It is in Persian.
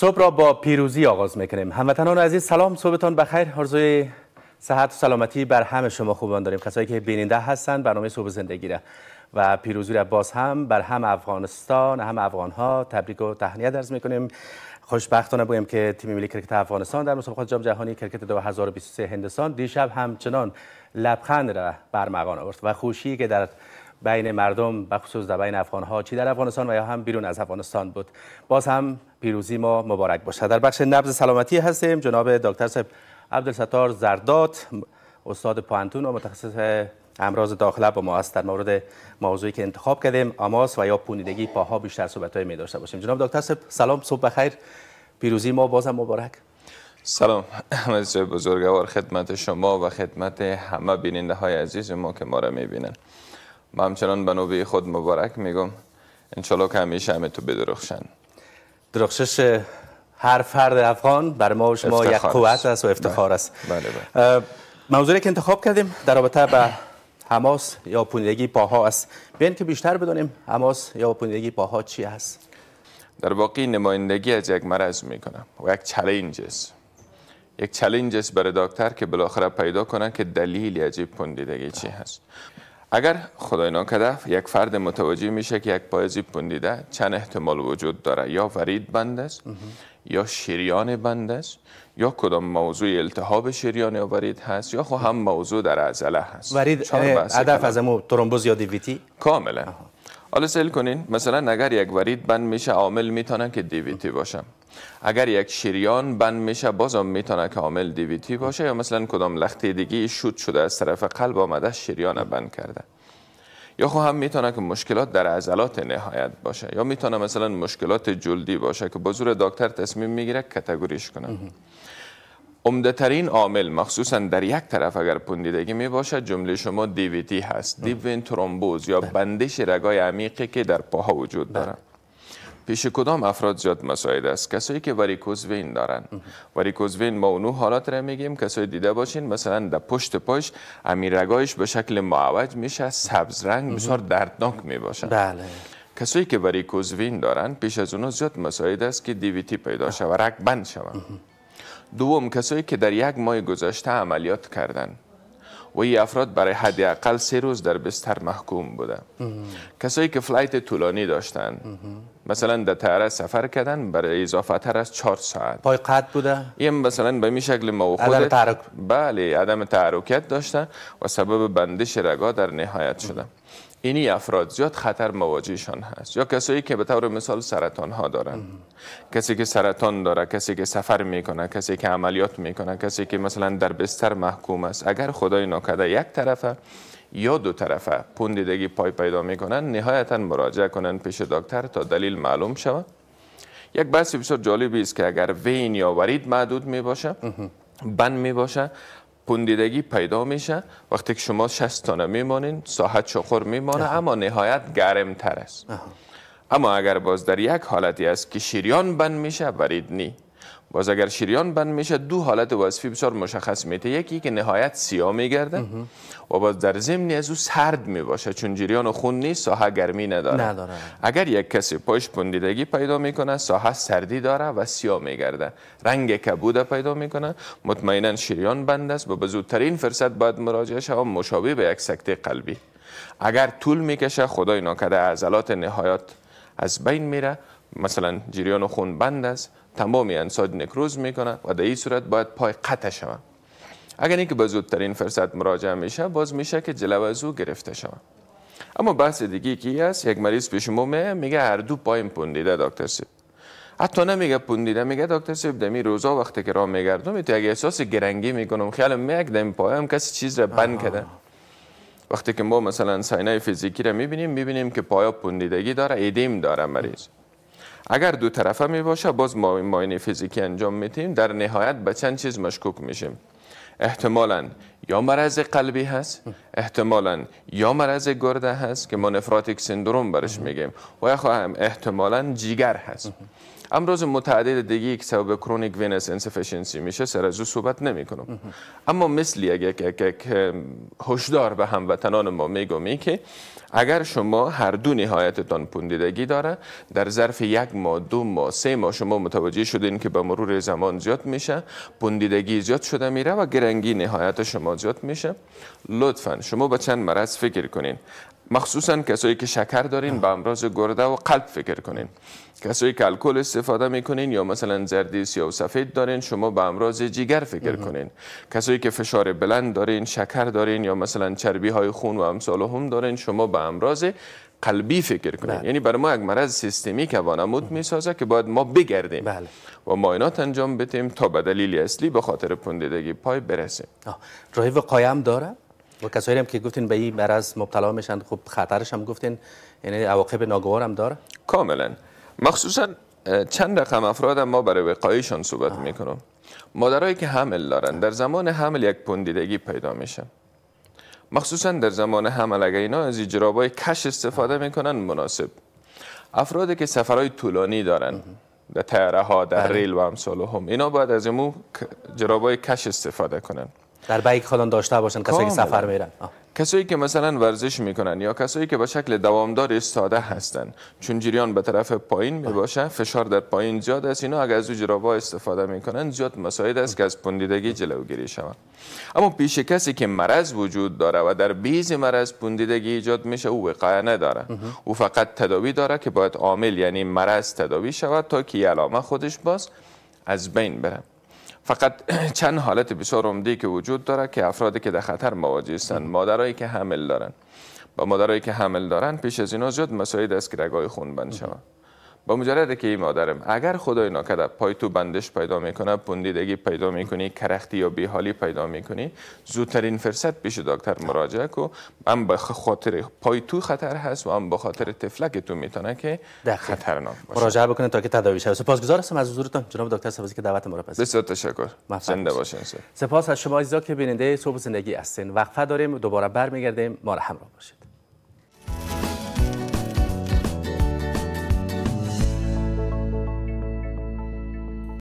صبح را با پیروزی آغاز میکنیم هموطنان عزیز سلام صبحتان بخیر حرزوی صحت و سلامتی بر همه شما خوبان داریم کسایی که بیننده هستند برنامه صبح زندگی را و پیروزی را باز هم بر هم افغانستان هم افغان ها تبریک و تهنیت درز میکنیم خوشبختانه بگویم که تیم ملی کرکت افغانستان در مسابقات جام جهانی کرکت 2023 هندستان دیشب همچنان لبخند را بر آورد و خوشی که در بین مردم و خصوص در بین افغان ها چی در افغانستان و یا هم بیرون از افغانستان بود باز هم پیروزی ما مبارک باشد در بخش نبض سلامتی هستیم جناب دکتر صاحب عبدالستار زرداد استاد پانتون و متخصص امراض داخله با ما است در مورد موضوعی که انتخاب کردیم آماس و یا پونیدگی پاها بیشتر صحبت های می داشته باشیم جناب دکتر صاحب سلام صبح بخیر پیروزی ما باز هم مبارک سلام احمد بزرگوار خدمت شما و خدمت همه بیننده های عزیز ما که ما را می ما همچنان به نوبه خود مبارک میگم انشالله که همیشه همه تو بدرخشن درخشش هر فرد افغان بر ما و شما یک قوت است و بله. افتخار است بله، بله. موضوعی که انتخاب کردیم در رابطه به حماس یا پوندگی پاها است بیان که بیشتر بدانیم حماس یا پوندگی پاها چی است در واقع نمایندگی از یک مرض میکنم و یک چلنج است یک چلنج است برای دکتر که بالاخره پیدا کنن که دلیل عجیب پوندیدگی چی هست اگر خدای کدف یک فرد متوجه میشه که یک پایزی پندیده چند احتمال وجود داره یا ورید بند است یا شریان بند است یا کدام موضوع التهاب شریان یا ورید هست یا خو خب هم موضوع در ازله هست ورید هدف از امو ترومبوز یا دیویتی کاملا حالا سهل کنین مثلا اگر یک ورید بند میشه عامل میتونه که دیویتی باشه اگر یک شریان بند میشه بازم میتونه که عامل دیویتی باشه یا مثلا کدام لخته دیگه شود شده از طرف قلب آمده شریان بند کرده یا خو خب هم میتونه که مشکلات در عضلات نهایت باشه یا میتونه مثلا مشکلات جلدی باشه که با دکتر تصمیم میگیره کتگوریش کنه عمده ترین عامل مخصوصا در یک طرف اگر پندیدگی می باشد جمله شما دیویتی هست دیوین ترومبوز یا بله. بندش رگای عمیقی که در پاها وجود داره پیش کدام افراد زیاد مساعد است کسایی که واریکوز وین دارن واریکوز وین ما اونو حالات را میگیم کسایی دیده باشین مثلا در پشت پاش امیرگایش به شکل معوج میشه سبز رنگ بسیار دردناک میباشن بله کسایی که واریکوز وین دارن پیش از اونو زیاد مساعد است که دیویتی پیدا بله. شود و رگ بند شود دوم کسایی که در یک ماه گذشته عملیات کردن و این افراد برای حداقل سه روز در بستر محکوم بودن کسایی که فلایت طولانی داشتن مثلا در تاره سفر کردن برای اضافه تر از چهار ساعت پای قد بوده این مثلا به می شکل ما عدم تحرک بله عدم تحرکت داشته و سبب بندش رگا در نهایت شده اینی افراد زیاد خطر مواجهشان هست یا کسایی که به طور مثال سرطان ها دارن کسی که سرطان داره کسی که سفر میکنه کسی که عملیات میکنه کسی که مثلا در بستر محکوم است اگر خدای ناکده یک طرفه یا دو طرفه پوندیدگی پای پیدا میکنن نهایتا مراجعه کنن پیش دکتر تا دلیل معلوم شود یک بحث بسیار جالبی است که اگر وین یا ورید محدود می باشه بند می باشه پندیدگی پیدا میشه وقتی که شما 60 تانه میمانین ساحت شخور میمانه اما نهایت گرم تر است اما اگر باز در یک حالتی است که شیریان بند میشه ورید نی باز اگر شریان بند میشه دو حالت واسفی بسیار مشخص میته یکی که نهایت سیاه میگرده و باز در ضمن از او سرد میباشه چون جریان و خون نیست ساحه گرمی نداره. اگر یک کسی پاش پندیدگی پیدا میکنه ساحه سردی داره و سیاه میگرده رنگ کبوده پیدا میکنه مطمئنا شریان بند است و به زودترین فرصت باید مراجعه و مشابه به یک سکته قلبی اگر طول میکشه خدای ناکده عضلات نهایت از بین میره مثلا جریان خون بند است تمام انساد نکروز میکنه و در این صورت باید پای قطع شما. اگر اینکه به زودترین فرصت مراجعه میشه باز میشه که جلو از او گرفته شما. اما بحث دیگه کی است یک مریض پیش ما میگه هر دو پایم پوندیده دکتر سیب حتی نمیگه پوندیده میگه دکتر سیب دمی روزا وقتی که راه میگردم تو اگه احساس گرنگی میکنم خیالم میاد دم پایم کسی چیز را بند کرده وقتی که ما مثلا ساینای فیزیکی را میبینیم میبینیم که پایا پوندیدگی داره ایدیم داره مریض اگر دو طرفه می باشه باز ما ماینه فیزیکی انجام میتیم در نهایت به چند چیز مشکوک میشیم احتمالا یا مرض قلبی هست احتمالا یا مرض گرده هست که ما نفراتیک سندروم برش میگیم و یا خواهم خب احتمالا جیگر هست امروز متعدد دیگه که سبب کرونیک وینس انسفیشنسی میشه سر از صحبت نمی کنم اما مثل یک یک یک هشدار به هموطنان ما میگم که اگر شما هر دو نهایتتان پوندیدگی داره در ظرف یک ماه دو ماه سه ماه شما متوجه شدین که به مرور زمان زیاد میشه پوندیدگی زیاد شده میره و گرنگی نهایت شما مناجات میشه لطفا شما با چند مرض فکر کنین مخصوصا کسایی که شکر دارین به امراض گرده و قلب فکر کنین کسایی که الکل استفاده میکنین یا مثلا زردی یا سفید دارین شما به امراض جگر فکر کنین کسایی که فشار بلند دارین شکر دارین یا مثلا چربی های خون و امثال هم دارین شما به امراض قلبی فکر کنیم بله. یعنی برای ما یک مرض سیستمی که وانمود بله. میسازه که باید ما بگردیم بله. و ماینات انجام بدیم تا به دلیل اصلی به خاطر پندیدگی پای برسیم راه وقایه هم داره و کسایی هم که گفتین به این مرض مبتلا میشن خب خطرش هم گفتین یعنی عواقب ناگوار هم داره کاملا مخصوصا چند رقم افراد ما برای وقایشان صحبت میکنم مادرایی که حمل دارن در زمان حمل یک پندیدگی پیدا میشه مخصوصا در زمان حمل اگر اینا از جرابای کش استفاده میکنن مناسب افرادی که سفرهای طولانی دارن در تیاره ها در بله. ریل و امثال هم اینا باید از امو جرابای کش استفاده کنن در بیک خودان داشته باشن کسایی که سفر میرن کسایی که مثلا ورزش میکنن یا کسایی که به شکل دوامدار استاده هستن چون جریان به طرف پایین میباشه فشار در پایین زیاد است اینا اگر از جرابا استفاده میکنن زیاد مساعد است که از پوندیدگی جلوگیری شود. اما پیش کسی که مرض وجود داره و در بیز مرض پوندیدگی ایجاد میشه او وقایه نداره او فقط تداوی داره که باید عامل یعنی مرض تداوی شود تا که علامه خودش باز از بین بره فقط چند حالت بسیار عمدی که وجود داره که افرادی که در خطر مواجه هستند مادرایی که حمل دارن با مادرایی که حمل دارن پیش از اینا زیاد مسائل دست که خون بند شود با مجرد که این مادرم اگر خدای ناکده پای تو بندش پیدا میکنه پندیدگی پیدا میکنی کرختی یا بیحالی پیدا میکنی زودترین فرصت پیش دکتر مراجعه کو هم به خاطر پای تو خطر هست و هم به خاطر طفلک تو میتونه که خطرناک باشه مراجعه بکنید تا که تداوی شه سپاسگزار هستم از حضورتان جناب دکتر سبزی که دعوت ما را بسیار تشکر زنده باشین سپاس از شما عزیزا که بیننده صبح زندگی هستین وقفه داریم دوباره برمیگردیم ما را همراه باشید